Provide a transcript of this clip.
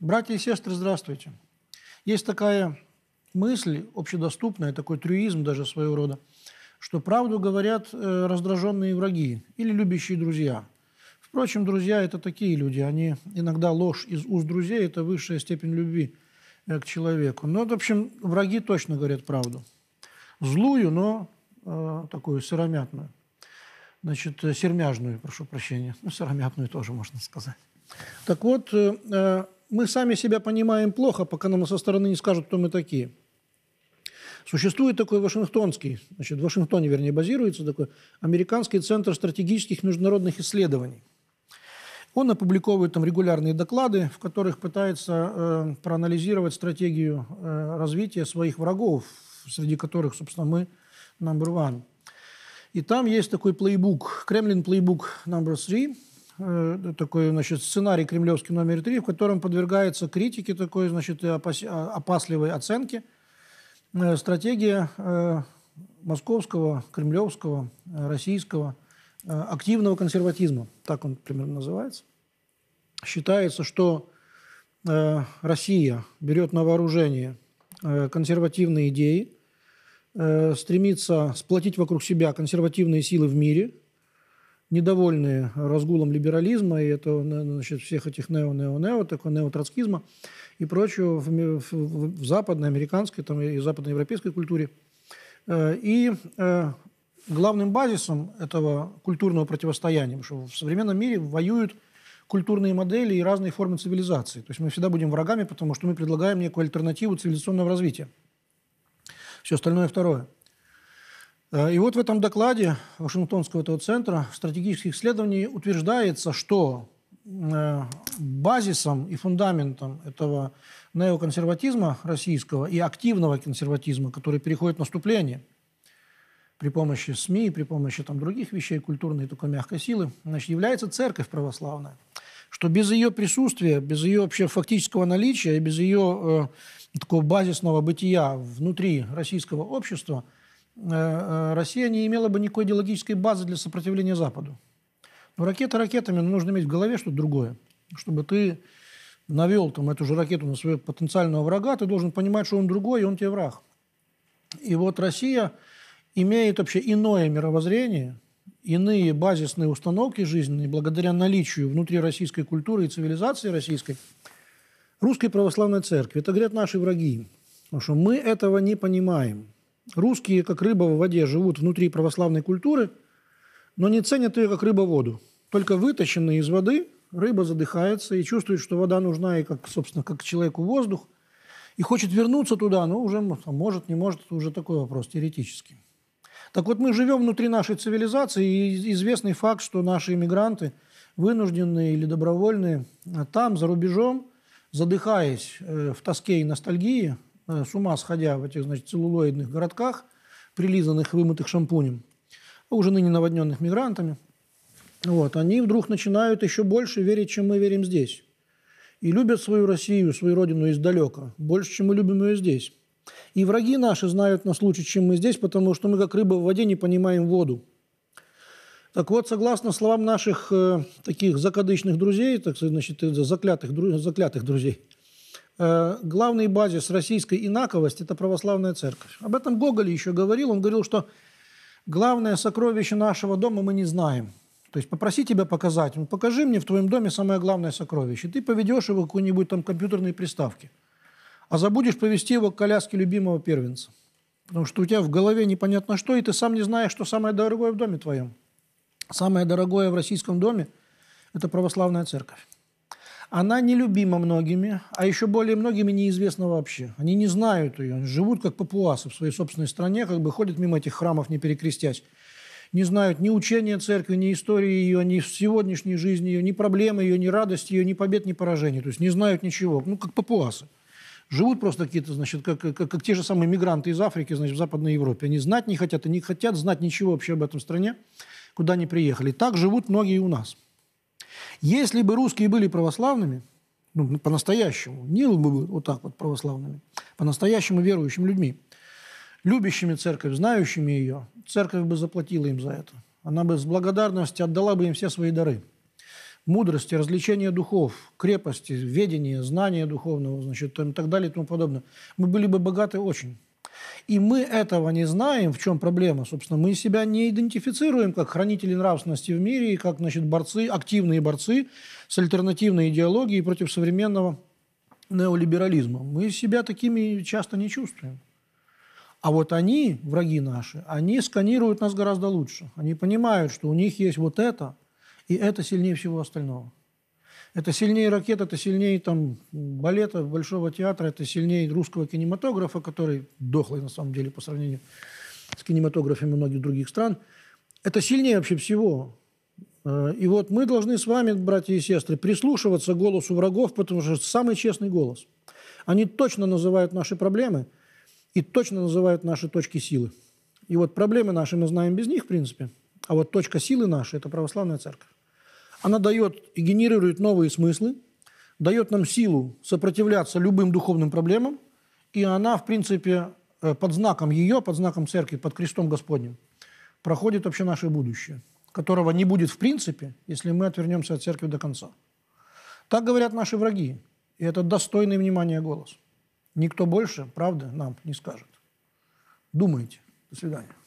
Братья и сестры, здравствуйте. Есть такая мысль, общедоступная, такой трюизм даже своего рода, что правду говорят э, раздраженные враги или любящие друзья. Впрочем, друзья – это такие люди. Они иногда ложь из уст друзей – это высшая степень любви э, к человеку. Но, ну, в общем, враги точно говорят правду. Злую, но э, такую сыромятную. Значит, э, сермяжную, прошу прощения. Ну, сыромятную тоже можно сказать. Так вот, э, мы сами себя понимаем плохо, пока нам со стороны не скажут, кто мы такие. Существует такой вашингтонский, значит, в Вашингтоне, вернее, базируется такой американский центр стратегических международных исследований. Он опубликовывает там регулярные доклады, в которых пытается э, проанализировать стратегию э, развития своих врагов, среди которых, собственно, мы number one. И там есть такой плейбук, Кремлин плейбук number three – Э, такой, значит, сценарий кремлевский номер три, в котором подвергается критике такой, значит, а, опасливой оценки э, стратегия э, московского, кремлевского, российского активного консерватизма, так он примерно называется. Считается, что Россия берет на вооружение консервативные идеи, стремится сплотить вокруг себя консервативные силы в мире – недовольны разгулом либерализма и это значит, всех этих нео-нео-нео, такого неотроцкизма и прочего в, в, в западной, американской там, и западноевропейской культуре. Э, и э, главным базисом этого культурного противостояния, что в современном мире воюют культурные модели и разные формы цивилизации. То есть мы всегда будем врагами, потому что мы предлагаем некую альтернативу цивилизационного развития. Все остальное второе – Э, и вот в этом докладе Вашингтонского этого центра стратегических исследований утверждается, что э, базисом и фундаментом этого неоконсерватизма российского и активного консерватизма, который переходит в наступление при помощи СМИ, при помощи там, других вещей, культурной только мягкой силы, значит, является церковь православная. Что без ее присутствия, без ее вообще фактического наличия и без ее э, такого базисного бытия внутри российского общества – Э, э, Россия не имела бы никакой идеологической базы для сопротивления Западу. Но ракеты ракетами, но нужно иметь в голове что-то другое. Чтобы ты навел там, эту же ракету на своего потенциального врага, ты должен понимать, что он другой, и он тебе враг. И вот Россия имеет вообще иное мировоззрение, иные базисные установки жизненные, благодаря наличию внутри российской культуры и цивилизации российской, русской православной церкви. Это, говорят, наши враги. Потому что мы этого не понимаем. Русские, как рыба в воде, живут внутри православной культуры, но не ценят ее, как рыба воду. Только вытащенные из воды рыба задыхается и чувствует, что вода нужна и, как, собственно, как человеку воздух, и хочет вернуться туда, но уже может, не может, это уже такой вопрос теоретический. Так вот, мы живем внутри нашей цивилизации, и известный факт, что наши иммигранты, вынужденные или добровольные, там, за рубежом, задыхаясь э, в тоске и ностальгии, Э, с ума сходя в этих, значит, целлулоидных городках, прилизанных и вымытых шампунем, уже ныне наводненных мигрантами, вот, они вдруг начинают еще больше верить, чем мы верим здесь. И любят свою Россию, свою родину издалека, больше, чем мы любим ее здесь. И враги наши знают нас лучше, чем мы здесь, потому что мы, как рыба в воде, не понимаем воду. Так вот, согласно словам наших э, таких закадычных друзей, так значит, э, заклятых, дру, заклятых друзей, Э, главный базис российской инаковости – это православная церковь. Об этом Гоголь еще говорил. Он говорил, что главное сокровище нашего дома мы не знаем. То есть попроси тебя показать. Ну, покажи мне в твоем доме самое главное сокровище. Ты поведешь его к какой-нибудь там компьютерной приставке. А забудешь повести его к коляске любимого первенца. Потому что у тебя в голове непонятно что, и ты сам не знаешь, что самое дорогое в доме твоем. Самое дорогое в российском доме – это православная церковь. Она нелюбима многими, а еще более многими неизвестна вообще. Они не знают ее, живут как папуасы в своей собственной стране, как бы ходят мимо этих храмов, не перекрестясь. Не знают ни учения церкви, ни истории ее, ни сегодняшней жизни ее, ни проблемы ее, ни радости ее, ни побед, ни поражений. То есть не знают ничего, ну как папуасы. Живут просто какие-то, значит, как, как, как те же самые мигранты из Африки, значит, в Западной Европе. Они знать не хотят, они не хотят знать ничего вообще об этом стране, куда они приехали. Так живут многие у нас – если бы русские были православными, ну, по-настоящему, не бы вот так вот православными, по-настоящему верующими людьми, любящими церковь, знающими ее, церковь бы заплатила им за это. Она бы с благодарностью отдала бы им все свои дары. Мудрости, развлечения духов, крепости, ведения, знания духовного, значит, и так далее и тому подобное. Мы были бы богаты очень. И мы этого не знаем, в чем проблема. Собственно, мы себя не идентифицируем как хранители нравственности в мире, и как значит, борцы, активные борцы с альтернативной идеологией против современного неолиберализма. Мы себя такими часто не чувствуем. А вот они, враги наши, они сканируют нас гораздо лучше. Они понимают, что у них есть вот это, и это сильнее всего остального. Это сильнее ракет, это сильнее там, балета, большого театра, это сильнее русского кинематографа, который дохлый на самом деле по сравнению с кинематографами многих других стран. Это сильнее вообще всего. Э, и вот мы должны с вами, братья и сестры, прислушиваться к голосу врагов, потому что это самый честный голос. Они точно называют наши проблемы и точно называют наши точки силы. И вот проблемы наши мы знаем без них, в принципе. А вот точка силы наша – это православная церковь. Она дает и генерирует новые смыслы, дает нам силу сопротивляться любым духовным проблемам, и она, в принципе, э, под знаком ее, под знаком церкви, под крестом Господним, проходит вообще наше будущее, которого не будет в принципе, если мы отвернемся от церкви до конца. Так говорят наши враги, и это достойный внимания голос. Никто больше правда, нам не скажет. Думайте. До свидания.